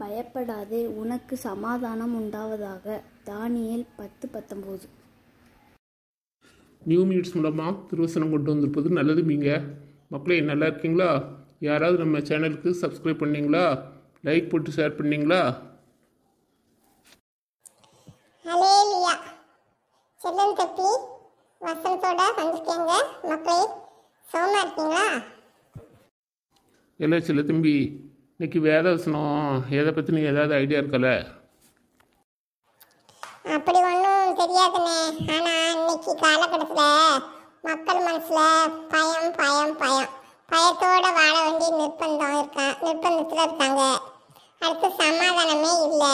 பயப்படாதே உனக்கு சமாதானம் உண்டாவதாக தானியல் பத்து பத்தொம்போது நியூ மீட்ஸ் மூலமாக திருவசனம் கொண்டு வந்திருப்பது நல்லது மீங்க மக்களே நல்லா இருக்கீங்களா யாராவது நம்ம சேனலுக்கு சப்ஸ்கிரைப் பண்ணீங்களா லைக் போட்டு ஷேர் பண்ணீங்களா ஹலேலியா மக்களே சோமா சில தம்பி இன்னைக்கு வேத வசனம் எதை பற்றி பற்றின ஏதாவது ஐடியா இருக்கல அப்படி ஒன்றும் தெரியாதுண்ணே ஆனால் இன்னைக்கு காலகட்டத்தில் மக்கள் மனசில் பயம் பயம் பயம் பயத்தோடு வாழ வேண்டிய நிர்பந்தம் இருக்கா நிர்பந்தத்தில் இருக்காங்க அடுத்து சமாதானமே இல்லை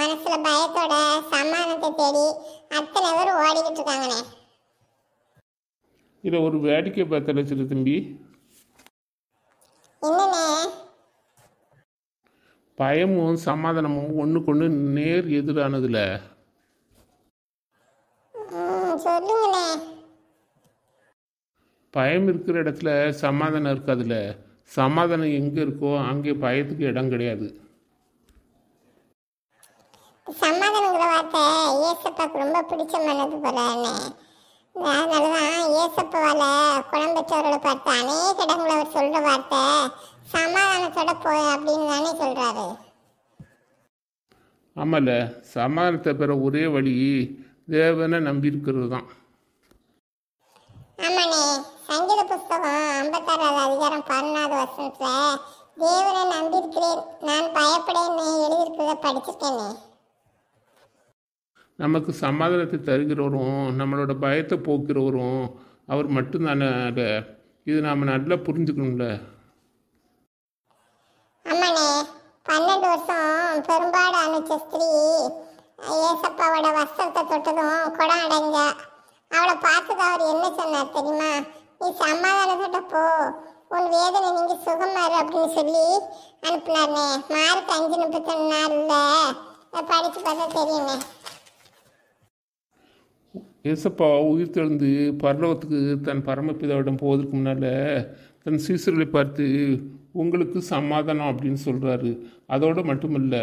மனசில் பயத்தோட சமாதானத்தை தேடி அத்தனை பேர் ஓடிக்கிட்டு இருக்காங்கண்ணே இதை ஒரு வேடிக்கை பார்த்து வச்சுருக்கு தம்பி என்னண்ணே பயமும் சமாதானமும் ஒன்றுக்கு ஒன்று நேர் எதிரானதுல பயம் இருக்கிற இடத்துல சமாதானம் இருக்காதுல்ல சமாதானம் எங்கே இருக்கோ அங்கே பயத்துக்கு இடம் கிடையாது ரொம்ப பிடிச்சமானது போலன்னு அதனால தான் ஏசப்பவால குழம்பெற்றவர்களை பார்த்து அநேக இடங்களில் அவர் சொல்கிற வார்த்தை சமாதானத்தோட போய் அப்படின்னு தானே சொல்கிறாரு ஆமாம்ல சமாதானத்தை பெற ஒரே வழி தேவனை நம்பி இருக்கிறது தான் ஆமாண்ணே சங்கீத புஸ்தகம் ஐம்பத்தாறாவது அதிகாரம் பதினாறு வருஷத்தில் தேவனை நம்பியிருக்கிறேன் நான் பயப்படேன்னு எழுதியிருக்கிறத படிச்சிருக்கேனே நமக்கு சமாதானத்தை தருகிறவரும் நம்மளோட பயத்தை போக்குறவரும் அவர் மட்டும்தானே இது நாம் நல்லா புரிஞ்சுக்கணும்ல வச்ச ஸ்திரீ ஏசப்பாவோட வஸ்திரத்தை தொட்டதும் குடம் அடைஞ்ச அவளை பார்த்தது அவர் என்ன சொன்னார் தெரியுமா நீ சமாதானத்தோட போ உன் வேதனை நீங்க சுகமாரு அப்படின்னு சொல்லி அனுப்புனார்னே மார்க் அஞ்சு முப்பத்தொன்னு நாளில் படித்து பார்த்தா தெரியுமே ஏசப்பா உயிர் தெழுந்து பரலோகத்துக்கு தன் பரமபிதாவிடம் போவதற்கு முன்னால் தன் சீசர்களை பார்த்து உங்களுக்கு சமாதானம் அப்படின்னு சொல்கிறாரு அதோடு மட்டுமில்லை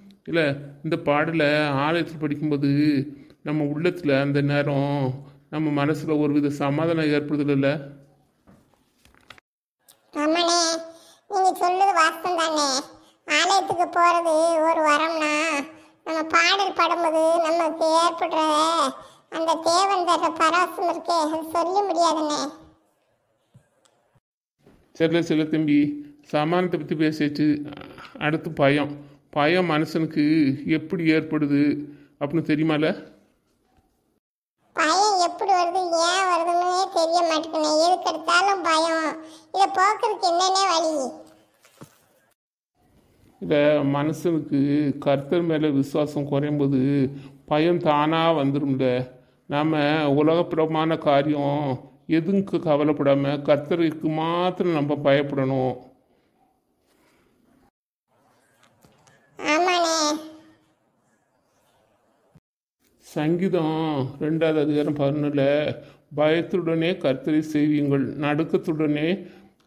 இல்லை இந்த பாடலை ஆலயத்தில் படிக்கும்போது நம்ம உள்ளத்தில் அந்த நேரம் நம்ம மனசில் ஒரு வித சமாதானம் ஏற்படுதில்ல ஆமாண்ணே நீங்கள் சொல்லுது வாஸ்தம் தானே ஆலயத்துக்கு போகிறது ஒரு வரம்னா நம்ம பாடல் பாடும்போது நமக்கு ஏற்படுற அந்த தேவன் தர பராசம் இருக்கே அது சொல்ல முடியாதுண்ணே சரி சில தம்பி சமானத்தை பற்றி பேசியாச்சு அடுத்து பயம் பயம் மனுஷனுக்கு எப்படி ஏற்படுது அப்படின்னு தெரியுமால பயம் எப்படி வருது ஏன் வருதுன்னே தெரிய மாட்டேங்குது எதுக்கு எடுத்தாலும் பயம் இதை போக்குறதுக்கு என்னென்ன வழி இதை மனுஷனுக்கு கர்த்தர் மேலே விசுவாசம் குறையும்போது பயம் தானாக வந்துடும்ல நாம் உலகப்பிரமான காரியம் எதுக்கு கவலைப்படாமல் கர்த்தருக்கு மாத்திரம் நம்ம பயப்படணும் ஆமாண்ணே சங்கீதம் ரெண்டாவது அதிகாரம் பதினொன்றில் பயத்துடனே கர்த்தரை செய்வீங்கள் நடுக்கத்துடனே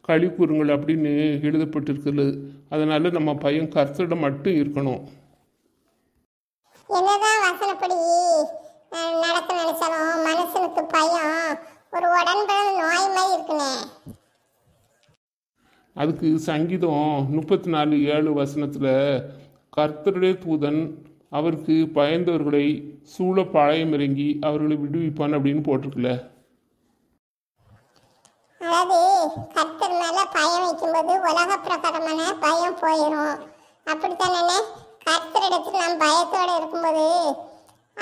களி கூறுங்கள் அப்படின்னு எழுதப்பட்டிருக்கிறது அதனால நம்ம பயம் கர்த்தரிடம் மட்டும் இருக்கணும் நடக்க ஒரு அதுக்கு சங்கீதம் முப்பத்தி நாலு ஏழு வசனத்தில் கர்த்தருடைய தூதன் அவருக்கு பயந்தவர்களை சூழ பாளையம் இறங்கி அவர்களை விடுவிப்பான் அப்படின்னு போட்டிருக்குல்ல கர்த்தரிடத்தில் நாம் பயத்தோடு இருக்கும்போது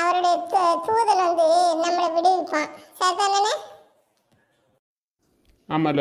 அவருடைய தூதன் வந்து நம்மளை விடுவிப்பான் சரிதானே ஆமால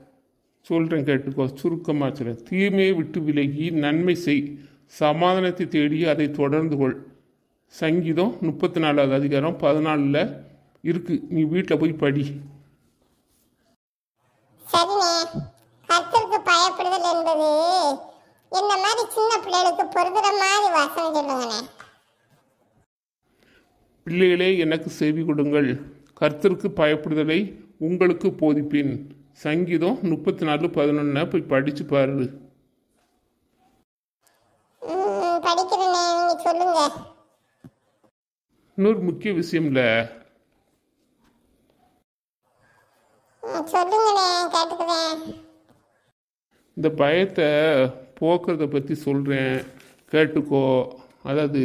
சொல்கிறேன் கேட்டுக்கோ சுருக்கமாக சொல்கிறேன் தீமையை விட்டு விலகி நன்மை செய் சமாதானத்தை தேடி அதை தொடர்ந்து கொள் சங்கீதம் முப்பத்தி நாலாவது அதிகாரம் பதினாலில் இருக்குது நீ வீட்டில் போய் படி பயப்படுதல் என்பது என்ன மாதிரி சின்ன பிள்ளைகளுக்கு பொருந்துற மாதிரி வசனம் பிள்ளைகளே எனக்கு செவி கொடுங்கள் கர்த்தருக்கு பயப்படுதலை உங்களுக்கு போதிப்பேன் சங்கீதம் முப்பத்தி நாலு பதினொன்னா போய் படிச்சு பாரு இன்னொரு முக்கிய விஷயம்ல இந்த பயத்தை போக்குறத பற்றி சொல்கிறேன் கேட்டுக்கோ அதாவது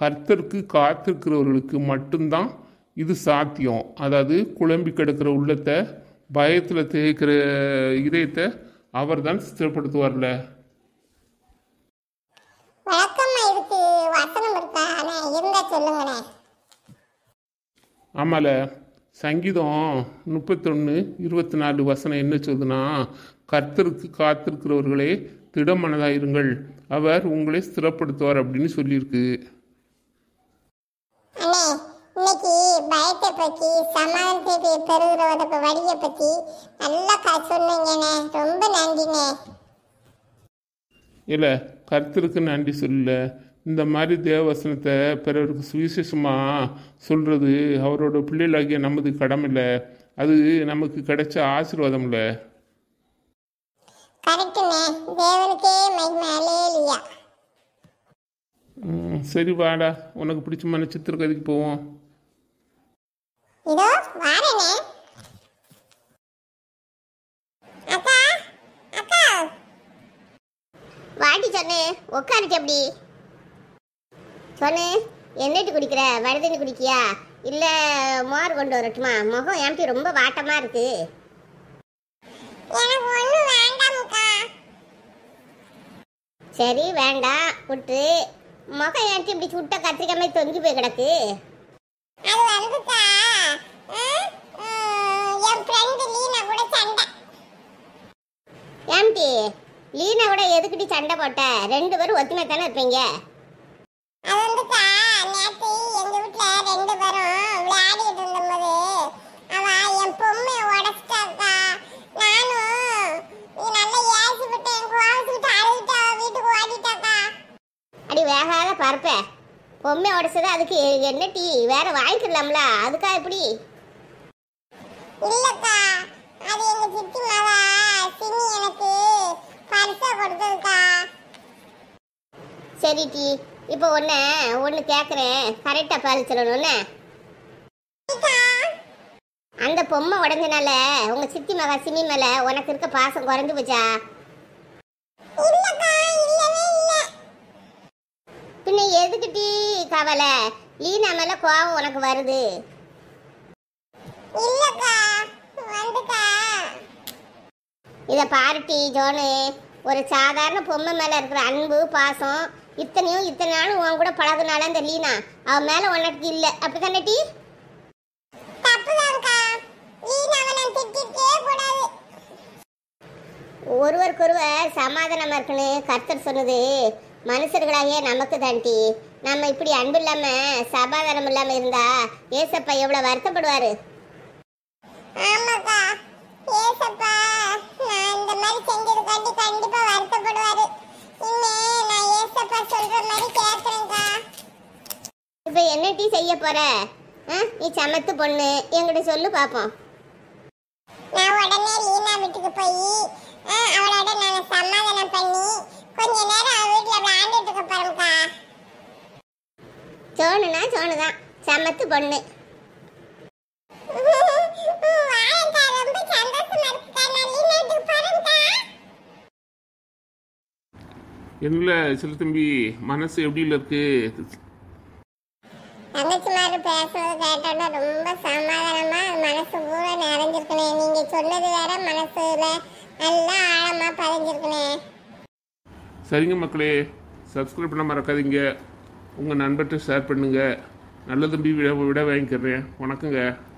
கர்த்தருக்கு காத்திருக்கிறவர்களுக்கு மட்டும்தான் இது சாத்தியம் அதாவது குழம்பி கிடக்கிற உள்ளத்தை பயத்தில் தேய்க்கிற இதயத்தை அவர் தான் ஸ்திரப்படுத்துவார்ல ஆமால சங்கீதம் முப்பத்தொன்று இருபத்தி நாலு வசனம் என்ன சொல்லுதுன்னா கர்த்தருக்கு காத்திருக்கிறவர்களே திடமனதாக இருங்கள் அவர் உங்களை ஸ்திரப்படுத்துவார் அப்படின்னு சொல்லியிருக்கு பயத்தை பற்றி சமாதானத்தை பெறுகிறவருக்கு வழியை பற்றி நல்லா க சொன்னீங்கண்ணே ரொம்ப நன்றிண்ணே இல்லை கருத்திற்கு நன்றி சொல்ல இந்த மாதிரி தேவசனத்தை பிறருக்கு சுவிசேஷமாக சொல்கிறது அவரோட பிள்ளைகளாகிய நமது கடமை அது நமக்கு கிடைச்ச ஆசீர்வாதம் இல்லை சரி வாடா உனக்கு பிடிச்சமான சித்திரக்கதைக்கு போவோம் இதோ வாரேனே அக்கா அக்கா வாட்டி சொன்னே உட்காருச்சு எப்படி சொன்னே என்னட்டு குடிக்கிற வருதுன்னு குடிக்கியா இல்லை மோர் கொண்டு வரட்டுமா முகம் எம்பி ரொம்ப வாட்டமாக இருக்கு சரி வேண்டாம் விட்டு முகம் ஏன்ட்டு இப்படி சுட்ட கத்திரிக்காமல் தொங்கி போய் கிடக்கு அது வந்துச்சா என் ஃப்ரெண்டு லீனா கூட சண்டை ஏம்டி லீனா கூட எதுக்கிட்டி சண்டை போட்ட ரெண்டு பேரும் ஒத்துமை தானே இருப்பீங்க அது வந்துச்சா நேற்று எங்க வீட்ல ரெண்டு பேரும் விளையாடிட்டு இருந்தபோது நானும் நீ நல்லா ஏசிவிட்டேன் கோவத்துக்கிட்டு அழுகிட்டா வீட்டுக்கு ஓடிட்டாக்கா அடி வேகாத பருப்பேன் பொம்மை உடைச்சது அதுக்கு என்ன டீ வேற வாங்கிக்கலாம்ல அதுக்கா எப்படி இல்லக்கா அது எங்க சித்தி மாவா சினி எனக்கு பரிசா கொடுத்ததுக்கா சரி டீ இப்போ ஒன்று ஒன்று கேட்குறேன் கரெக்டாக பதில் சொல்லணும்னு அந்த பொம்மை உடஞ்சனால உங்கள் சித்தி மகா சினி மேலே உனக்கு இருக்க பாசம் குறைஞ்சு போச்சா இல்லக்கா பின்ன எதுக்கிட்டி கவலை லீனா மேல கோவம் உனக்கு வருது இல்லக்கா வந்துட்டா இதை பாருட்டி ஜோனு ஒரு சாதாரண பொம்மை மேல இருக்கிற அன்பு பாசம் இத்தனையும் இத்தனை நாளும் உன் கூட பழகுனால அந்த லீனா அவ மேல உனக்கு இல்ல அப்படிதானே தானே டி ஒருவருக்கொருவர் சமாதானமா இருக்குன்னு கர்த்தர் சொன்னது மனுஷர்களாகிய நமக்கு தாண்டி நம்ம இப்படி அன்பு இல்லாம சபாதாரம் இல்லாம இருந்தா ஏசப்பா எவ்வளவு வருத்தப்படுவாரு ஆமாக்கா நான் இப்போ என்ன டீ செய்ய ஆ நீ சமத்து பொண்ணு என்கிட்ட சொல்லு பார்ப்போம் நான் உடனே லீனா வீட்டுக்கு போய் அவளோட நான் சமாதானம் பண்ணி கொஞ்ச நேரம் அவ வீட்டுல விளையாண்டுட்டு இருக்க போறோம்க்கா சோனுனா சோனுதான் சமத்து பொண்ணு என்ன சில தம்பி மனசு எப்படி இருக்கு தங்கச்சிமாரு பேசுறது கேட்டோட ரொம்ப சமாதானமா மனசு பூரா நிறைஞ்சிருக்கணும் நீங்க சொன்னது வேற மனசுல எல்லாம் ஆழமா பதிஞ்சிருக்குனே சரிங்க மக்களே சப்ஸ்கிரைப் பண்ண மறக்காதீங்க உங்கள் நண்பர்கிட்ட ஷேர் பண்ணுங்கள் நல்ல தம்பி விட விட வாங்கிக்கிறேன் வணக்கங்க